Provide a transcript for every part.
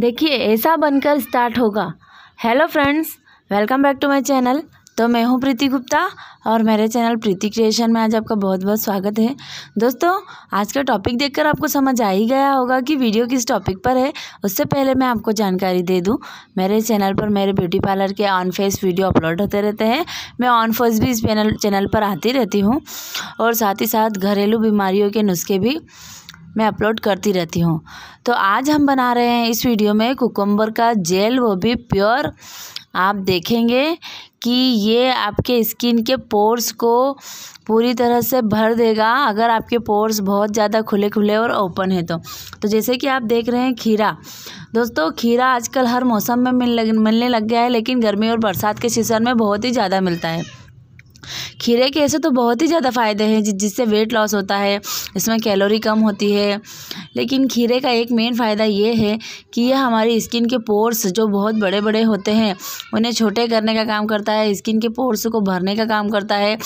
देखिए ऐसा बनकर स्टार्ट होगा hello friends welcome back to my channel तो मैं हूं प्रीति गुप्ता और मेरे चैनल प्रीति क्रिएशन में आज आपका बहुत बहुत स्वागत है दोस्तों आज का टॉपिक देखकर आपको समझ आ ही गया होगा कि वीडियो किस टॉपिक पर है उससे पहले मैं आपको जानकारी दे दूं मेरे चैनल पर मेरे ब्यूटी पार्लर के ऑन फेस वीडियो अपलोड होते रहते हैं मैं ऑन फेस भी इस चैनल चैनल पर आती रहती हूँ और साथ ही साथ घरेलू बीमारियों के नुस्खे भी मैं अपलोड करती रहती हूँ तो आज हम बना रहे हैं इस वीडियो में कुकुम्बर का जेल वो भी प्योर आप देखेंगे कि ये आपके स्किन के पोर्स को पूरी तरह से भर देगा अगर आपके पोर्स बहुत ज़्यादा खुले खुले और ओपन है तो तो जैसे कि आप देख रहे हैं खीरा दोस्तों खीरा आजकल हर मौसम में मिल लग, मिलने लग गया है लेकिन गर्मी और बरसात के सीज़न में बहुत ही ज़्यादा मिलता है खीरे के ऐसे तो बहुत ही ज़्यादा फ़ायदे हैं जिससे वेट लॉस होता है इसमें कैलोरी कम होती है लेकिन खीरे का एक मेन फ़ायदा ये है कि यह हमारी स्किन के पोर्स जो बहुत बड़े बड़े होते हैं उन्हें छोटे करने का काम करता है स्किन के पोर्स को भरने का काम करता है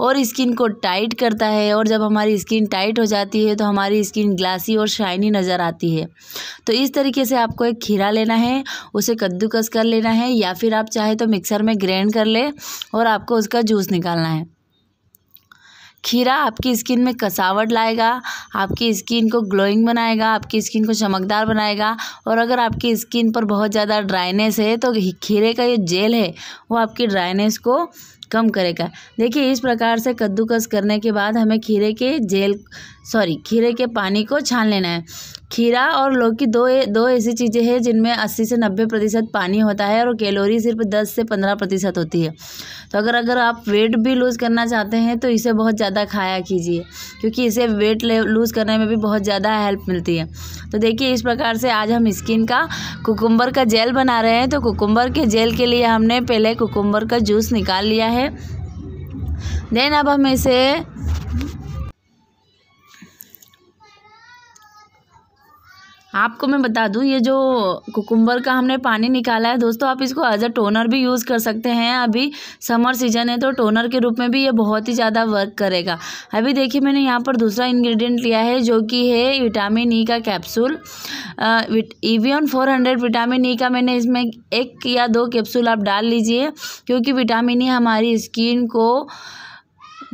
और स्किन को टाइट करता है और जब हमारी स्किन टाइट हो जाती है तो हमारी स्किन ग्लासी और शाइनी नज़र आती है तो इस तरीके से आपको एक खीरा लेना है उसे कद्दूकस कर लेना है या फिर आप चाहे तो मिक्सर में ग्रैंड कर ले और आपको उसका जूस निकालना है खीरा आपकी स्किन में कसावट लाएगा आपकी स्किन को ग्लोइंग बनाएगा आपकी स्किन को चमकदार बनाएगा और अगर आपकी स्किन पर बहुत ज़्यादा ड्राइनेस है तो खीरे का ये जेल है वो आपकी ड्राइनेस को कम करेगा देखिए इस प्रकार से कद्दूकस करने के बाद हमें खीरे के जेल सॉरी खीरे के पानी को छान लेना है खीरा और लौकी दो दो ऐसी चीज़ें हैं जिनमें अस्सी से नब्बे प्रतिशत पानी होता है और कैलोरी सिर्फ दस से पंद्रह प्रतिशत होती है तो अगर अगर आप वेट भी लूज़ करना चाहते हैं तो इसे बहुत ज़्यादा खाया कीजिए क्योंकि इसे वेट लूज़ करने में भी बहुत ज़्यादा हेल्प मिलती है तो देखिए इस प्रकार से आज हम स्किन का कुकुम्बर का जेल बना रहे हैं तो कुकुम्बर के जेल के लिए हमने पहले कुकुम्बर का जूस निकाल लिया है देन अब हम इसे आपको मैं बता दूं ये जो कुकुम्बर का हमने पानी निकाला है दोस्तों आप इसको एज अ टोनर भी यूज़ कर सकते हैं अभी समर सीजन है तो टोनर के रूप में भी ये बहुत ही ज़्यादा वर्क करेगा अभी देखिए मैंने यहाँ पर दूसरा इंग्रेडिएंट लिया है जो कि है विटामिन ई e का capsule Evion four hundred vitamin E का मैंने इसमें एक या दो कैप्सूल आप डाल लीजिए क्योंकि विटामिन ई e हमारी स्किन को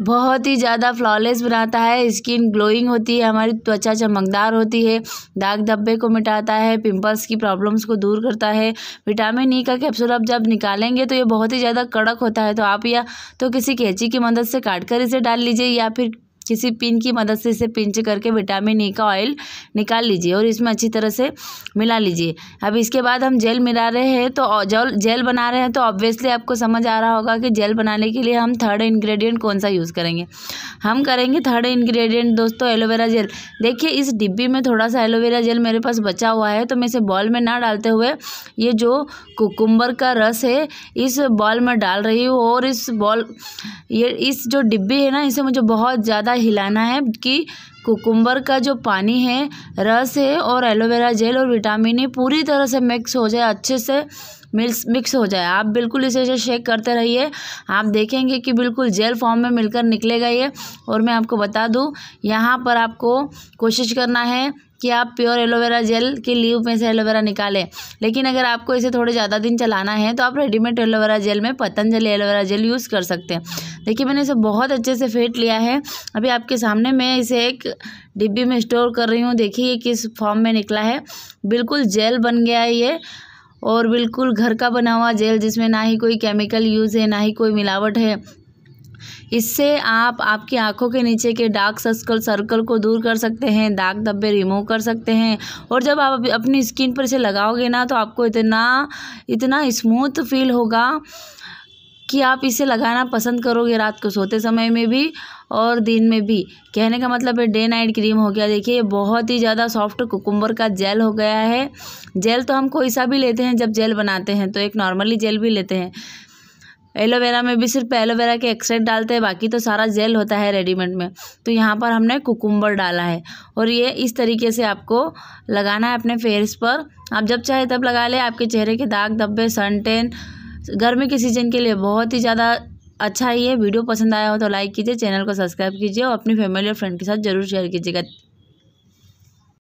बहुत ही ज़्यादा फ्लॉलेस बनाता है स्किन ग्लोइंग होती है हमारी त्वचा चमकदार होती है दाग धब्बे को मिटाता है पिंपल्स की प्रॉब्लम्स को दूर करता है विटामिन ई e का कैप्सूल आप जब निकालेंगे तो ये बहुत ही ज़्यादा कड़क होता है तो आप या तो किसी कैंची की मदद से काट कर इसे डाल लीजिए या फिर किसी पिन की मदद से इसे पिंच करके विटामिन ई e का ऑयल निकाल लीजिए और इसमें अच्छी तरह से मिला लीजिए अब इसके बाद हम जेल मिला रहे हैं तो जल जेल बना रहे हैं तो ऑब्वियसली आपको समझ आ रहा होगा कि जेल बनाने के लिए हम थर्ड इंग्रेडिएंट कौन सा यूज़ करेंगे हम करेंगे थर्ड इंग्रेडिएंट दोस्तों एलोवेरा जेल देखिए इस डिब्बी में थोड़ा सा एलोवेरा जेल मेरे पास बचा हुआ है तो मैं इसे बॉल में ना डालते हुए ये जो कुकुम्बर का रस है इस बॉल में डाल रही हूँ और इस बॉल ये इस जो डिब्बी है ना इसे मुझे बहुत ज़्यादा हिलाना है कि कुकुम्बर का जो पानी है रस है और एलोवेरा जेल और विटामिन ए पूरी तरह से मिक्स हो जाए अच्छे से मिक्स मिक्स हो जाए आप बिल्कुल इसे शेक करते रहिए आप देखेंगे कि बिल्कुल जेल फॉर्म में मिलकर निकलेगा ये और मैं आपको बता दूँ यहाँ पर आपको कोशिश करना है कि आप प्योर एलोवेरा जेल के लीव में से एलोवेरा निकालें लेकिन अगर आपको इसे थोड़े ज़्यादा दिन चलाना है तो आप रेडीमेड एलोवेरा जेल में पतंजलि एलोवेरा जेल यूज़ कर सकते हैं देखिए मैंने इसे बहुत अच्छे से फेंट लिया है अभी आपके सामने मैं इसे एक डिब्बी में स्टोर कर रही हूँ देखिए ये किस फॉर्म में निकला है बिल्कुल जेल बन गया है ये और बिल्कुल घर का बना हुआ जेल जिसमें ना ही कोई केमिकल यूज़ है ना ही कोई मिलावट है इससे आप आपकी आंखों के नीचे के डार्क सर्कल सर्कल को दूर कर सकते हैं दाग धब्बे रिमूव कर सकते हैं और जब आप अपनी स्किन पर इसे लगाओगे ना तो आपको इतना इतना स्मूथ फील होगा कि आप इसे लगाना पसंद करोगे रात को सोते समय में भी और दिन में भी कहने का मतलब है डे नाइट क्रीम हो गया देखिए बहुत ही ज़्यादा सॉफ्ट कुकुम्बर का जेल हो गया है जेल तो हम कोई सा भी लेते हैं जब जेल बनाते हैं तो एक नॉर्मली जेल भी लेते हैं एलोवेरा में भी सिर्फ एलोवेरा के एक्सट्रैक्ट डालते हैं बाकी तो सारा जेल होता है रेडीमेड में तो यहाँ पर हमने कुकुम्बर डाला है और ये इस तरीके से आपको लगाना है अपने फेस पर आप जब चाहे तब लगा लें आपके चेहरे के दाग धब्बे सनटेन गर्मी के सीजन के लिए बहुत ही ज़्यादा अच्छा ही है वीडियो पसंद आया हो तो लाइक कीजिए चैनल को सब्सक्राइब कीजिए और अपनी फैमिली और फ्रेंड के साथ जरूर शेयर कीजिएगा